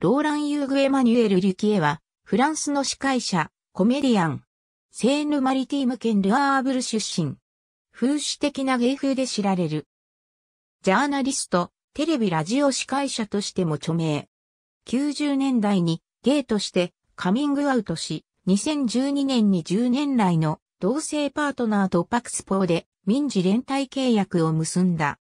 ローラン・ユーグ・エマニュエル・リュキエは、フランスの司会者、コメディアン。セーヌ・マリティーム県ルアーブル出身。風刺的な芸風で知られる。ジャーナリスト、テレビ・ラジオ司会者としても著名。90年代にゲイとしてカミングアウトし、2012年に10年来の同性パートナーとパクスポーで民事連帯契約を結んだ。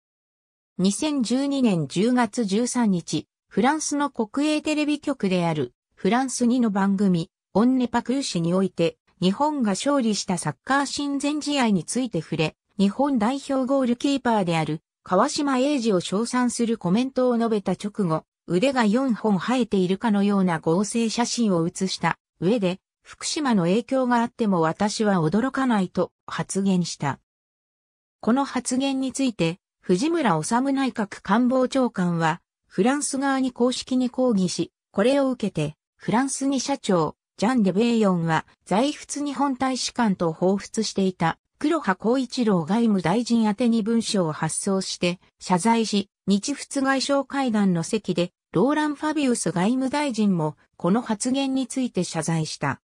2012年10月13日、フランスの国営テレビ局である、フランス2の番組、オンネパクーシにおいて、日本が勝利したサッカー親善試合について触れ、日本代表ゴールキーパーである、川島英二を称賛するコメントを述べた直後、腕が4本生えているかのような合成写真を写した上で、福島の影響があっても私は驚かないと発言した。この発言について、藤村治内閣官房長官は、フランス側に公式に抗議し、これを受けて、フランスに社長、ジャン・デ・ベイヨンは、在仏日本大使館と報復していた、黒羽光一郎外務大臣宛に文書を発送して、謝罪し、日仏外相会談の席で、ローラン・ファビウス外務大臣も、この発言について謝罪した。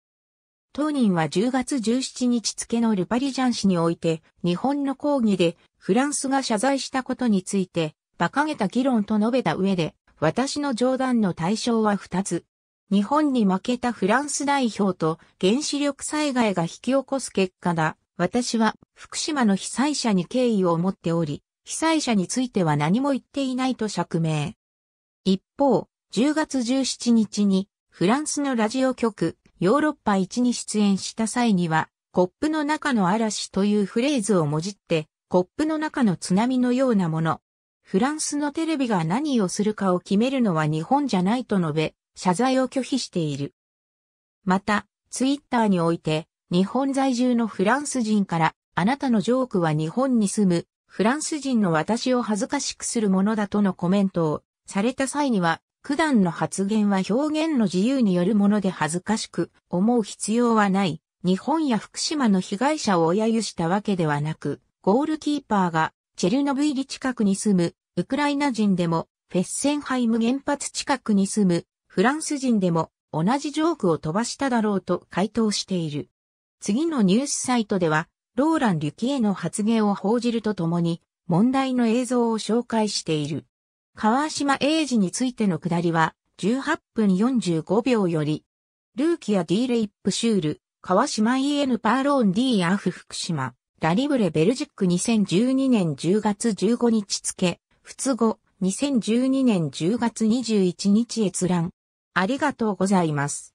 当人は10月17日付のルパリジャン氏において、日本の抗議で、フランスが謝罪したことについて、馬鹿げた議論と述べた上で、私の冗談の対象は2つ。日本に負けたフランス代表と原子力災害が引き起こす結果だ。私は福島の被災者に敬意を持っており、被災者については何も言っていないと釈明。一方、10月17日にフランスのラジオ局ヨーロッパ1に出演した際には、コップの中の嵐というフレーズをもじって、コップの中の津波のようなもの、フランスのテレビが何をするかを決めるのは日本じゃないと述べ、謝罪を拒否している。また、ツイッターにおいて、日本在住のフランス人から、あなたのジョークは日本に住む、フランス人の私を恥ずかしくするものだとのコメントを、された際には、九段の発言は表現の自由によるもので恥ずかしく思う必要はない。日本や福島の被害者を揶揄したわけではなく、ゴールキーパーがチェルノブイリ近くに住むウクライナ人でも、フェッセンハイム原発近くに住むフランス人でも同じジョークを飛ばしただろうと回答している。次のニュースサイトでは、ローラン・リュキエの発言を報じるとともに、問題の映像を紹介している。川島英治についての下りは、18分45秒より、ルーキア・ディ・レイップ・シュール、川島 EN パーローン・ディ・アフ・福島、ラリブレ・ベルジック2012年10月15日付、仏後、2012年10月21日閲覧。ありがとうございます。